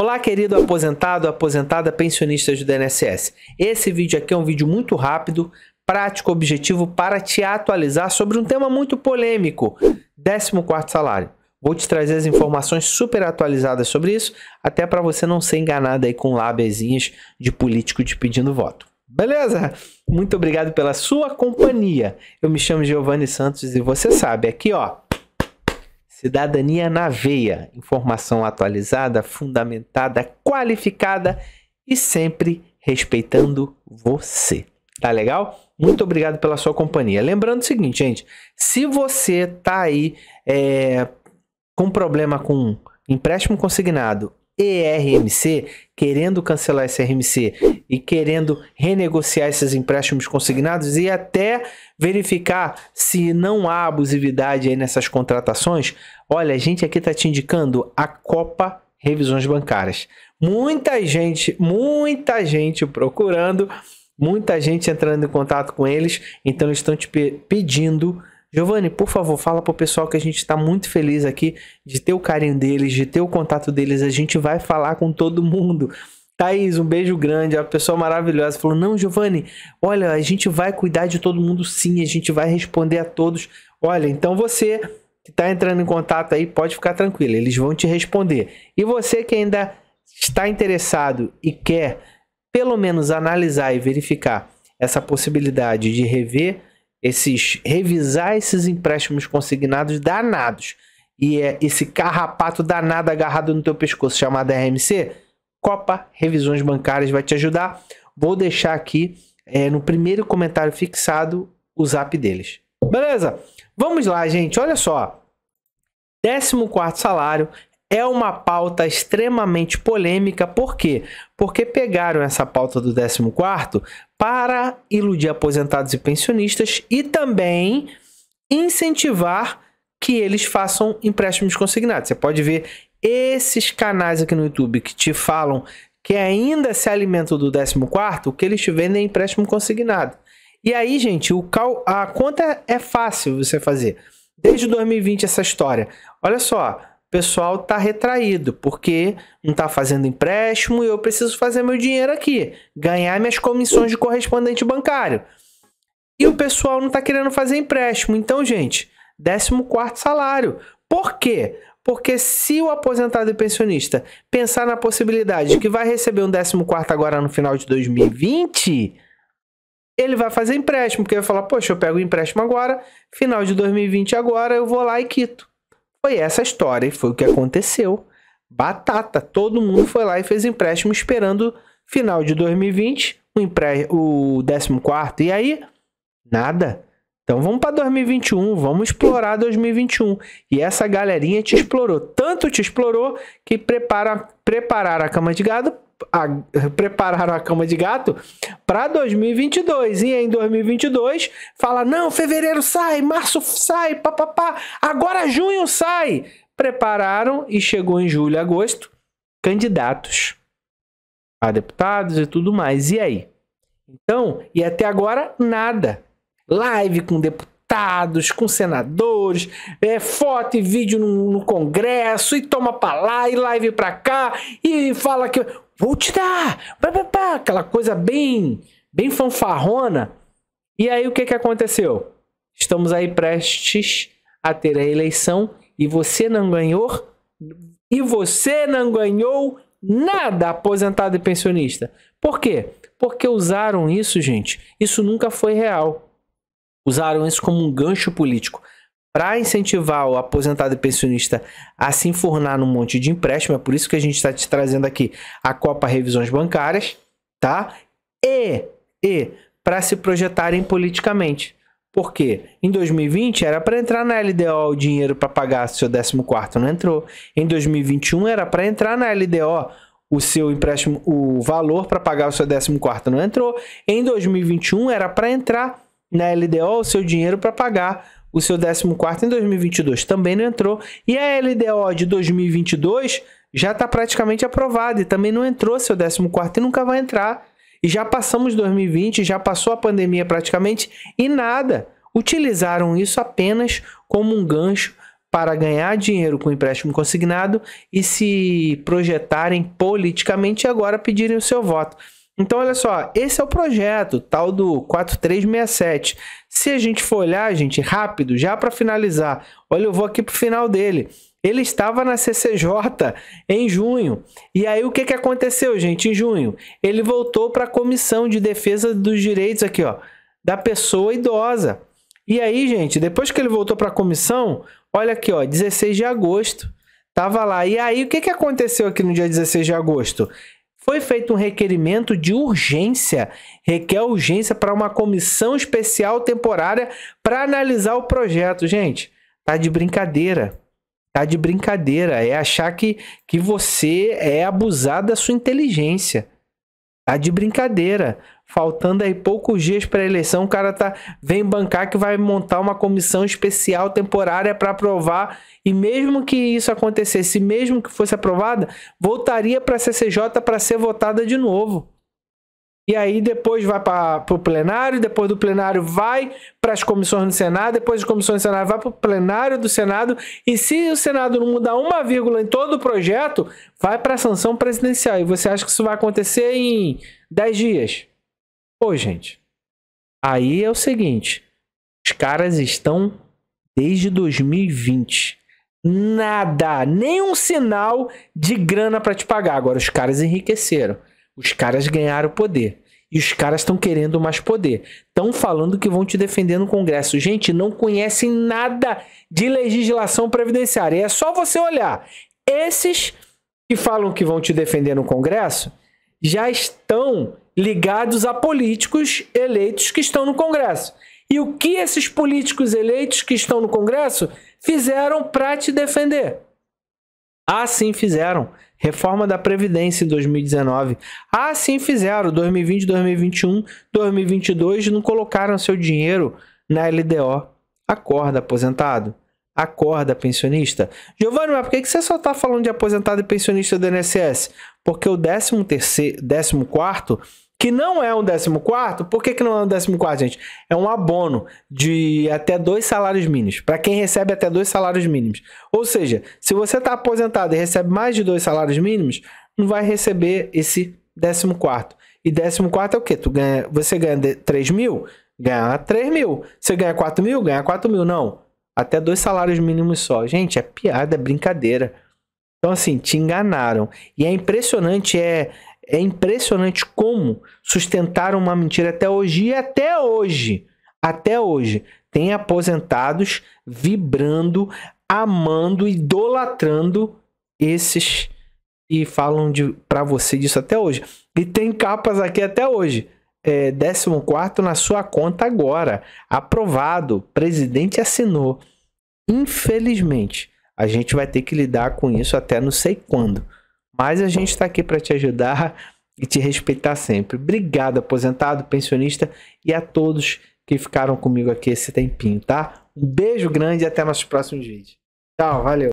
Olá, querido aposentado, aposentada, pensionista do INSS. Esse vídeo aqui é um vídeo muito rápido, prático, objetivo para te atualizar sobre um tema muito polêmico, 14º salário. Vou te trazer as informações super atualizadas sobre isso, até para você não ser enganado aí com lábiazinhas de político te pedindo voto. Beleza? Muito obrigado pela sua companhia. Eu me chamo Giovanni Santos e você sabe, aqui ó, Cidadania na veia, informação atualizada, fundamentada, qualificada e sempre respeitando você. Tá legal? Muito obrigado pela sua companhia. Lembrando o seguinte, gente, se você tá aí é, com problema com empréstimo consignado ERMC, querendo cancelar esse RMC e querendo renegociar esses empréstimos consignados e até verificar se não há abusividade aí nessas contratações, olha, a gente aqui está te indicando a Copa Revisões Bancárias. Muita gente, muita gente procurando, muita gente entrando em contato com eles, então eles estão te pedindo Giovanni, por favor, fala pro pessoal que a gente está muito feliz aqui de ter o carinho deles, de ter o contato deles. A gente vai falar com todo mundo. Thaís, um beijo grande, é uma pessoa maravilhosa. Falou: Não, Giovanni, olha, a gente vai cuidar de todo mundo sim, a gente vai responder a todos. Olha, então você que está entrando em contato aí, pode ficar tranquilo, eles vão te responder. E você que ainda está interessado e quer, pelo menos, analisar e verificar essa possibilidade de rever esses revisar esses empréstimos consignados danados e é esse carrapato danado agarrado no teu pescoço chamado RMC, Copa Revisões Bancárias vai te ajudar. Vou deixar aqui é, no primeiro comentário fixado o zap deles. Beleza? Vamos lá, gente. Olha só. 14 salário é uma pauta extremamente polêmica, por quê? Porque pegaram essa pauta do 14 para iludir aposentados e pensionistas e também incentivar que eles façam empréstimos consignados. Você pode ver esses canais aqui no YouTube que te falam que ainda se alimentam do 14, que eles te vendem é empréstimo consignado. E aí, gente, o cal... a conta é fácil você fazer. Desde 2020 essa história. Olha só, o pessoal está retraído, porque não está fazendo empréstimo e eu preciso fazer meu dinheiro aqui, ganhar minhas comissões de correspondente bancário. E o pessoal não está querendo fazer empréstimo. Então, gente, 14 salário. Por quê? Porque se o aposentado e pensionista pensar na possibilidade de que vai receber um 14 agora no final de 2020, ele vai fazer empréstimo, porque vai falar, poxa, eu pego o empréstimo agora, final de 2020 agora, eu vou lá e quito. Foi essa a história e foi o que aconteceu. Batata, todo mundo foi lá e fez empréstimo esperando final de 2020, o, empré, o 14 e aí nada. Então vamos para 2021, vamos explorar 2021. E essa galerinha te explorou, tanto te explorou que prepara, prepararam a cama de gado a, prepararam a cama de gato para 2022. E em 2022, fala: não, fevereiro sai, março sai, papapá, agora junho sai. Prepararam e chegou em julho, agosto, candidatos a deputados e tudo mais. E aí? Então, e até agora, nada. Live com deputados deputados, com senadores, é, foto e vídeo no, no Congresso, e toma pra lá, e live pra cá, e fala que vou te dar, pá, pá, pá, aquela coisa bem, bem fanfarrona. E aí o que, que aconteceu? Estamos aí prestes a ter a eleição e você não ganhou, e você não ganhou nada, aposentado e pensionista. Por quê? Porque usaram isso, gente. Isso nunca foi real usaram isso como um gancho político para incentivar o aposentado e pensionista a se enfornar num monte de empréstimo. É por isso que a gente está te trazendo aqui a Copa Revisões Bancárias, tá? E, e para se projetarem politicamente. Porque em 2020 era para entrar na LDO o dinheiro para pagar seu 14, não entrou. Em 2021 era para entrar na LDO o seu empréstimo, o valor para pagar o seu 14, não entrou. Em 2021 era para entrar na LDO o seu dinheiro para pagar o seu 14 em 2022. Também não entrou. E a LDO de 2022 já está praticamente aprovada e também não entrou seu 14 e nunca vai entrar. E já passamos 2020, já passou a pandemia praticamente e nada. Utilizaram isso apenas como um gancho para ganhar dinheiro com empréstimo consignado e se projetarem politicamente e agora pedirem o seu voto. Então, olha só, esse é o projeto tal do 4367. Se a gente for olhar, gente, rápido, já para finalizar, olha, eu vou aqui para o final dele. Ele estava na CCJ em junho. E aí o que, que aconteceu, gente, em junho? Ele voltou para a Comissão de Defesa dos Direitos aqui, ó, da pessoa idosa. E aí, gente, depois que ele voltou para a comissão, olha aqui, ó, 16 de agosto, tava lá. E aí, o que, que aconteceu aqui no dia 16 de agosto? Foi feito um requerimento de urgência, requer urgência para uma comissão especial temporária para analisar o projeto. Gente, tá de brincadeira. Tá de brincadeira. É achar que, que você é abusar da sua inteligência. Tá de brincadeira. Faltando aí poucos dias para a eleição, o cara tá vem bancar que vai montar uma comissão especial temporária para aprovar. E mesmo que isso acontecesse, mesmo que fosse aprovada, voltaria para a CCJ para ser votada de novo e aí depois vai para o plenário, depois do plenário vai para as comissões do Senado, depois das comissões do Senado vai para o plenário do Senado, e se o Senado não mudar uma vírgula em todo o projeto, vai para a sanção presidencial. E você acha que isso vai acontecer em 10 dias? Pô, gente, aí é o seguinte, os caras estão desde 2020 nada, nenhum sinal de grana para te pagar. Agora os caras enriqueceram. Os caras ganharam poder. E os caras estão querendo mais poder. Estão falando que vão te defender no Congresso. Gente, não conhecem nada de legislação previdenciária. E é só você olhar. Esses que falam que vão te defender no Congresso já estão ligados a políticos eleitos que estão no Congresso. E o que esses políticos eleitos que estão no Congresso fizeram para te defender? Ah, sim, fizeram. Reforma da Previdência em 2019. Ah, sim, fizeram. 2020, 2021, 2022 não colocaram seu dinheiro na LDO. Acorda, aposentado. Acorda, pensionista. Giovanni, mas por que você só está falando de aposentado e pensionista do INSS? Porque o 13 terceiro, 14 que não é um 14, por que, que não é um 14, gente? É um abono de até dois salários mínimos, para quem recebe até dois salários mínimos. Ou seja, se você está aposentado e recebe mais de dois salários mínimos, não vai receber esse 14. E 14 é o quê? Tu ganha, você ganha 3 mil? Ganha 3 mil. Você ganha 4 mil? Ganha 4 mil. Não. Até dois salários mínimos só. Gente, é piada, é brincadeira. Então, assim, te enganaram. E é impressionante, é, é impressionante como sustentaram uma mentira até hoje e até hoje, até hoje, tem aposentados vibrando, amando, idolatrando esses e falam de para você disso até hoje. E tem capas aqui até hoje. É, 14 na sua conta agora. Aprovado. Presidente assinou. Infelizmente, a gente vai ter que lidar com isso até não sei quando. Mas a gente está aqui para te ajudar e te respeitar sempre. Obrigado, aposentado, pensionista e a todos que ficaram comigo aqui esse tempinho, tá? Um beijo grande e até nossos próximos vídeos. Tchau, valeu!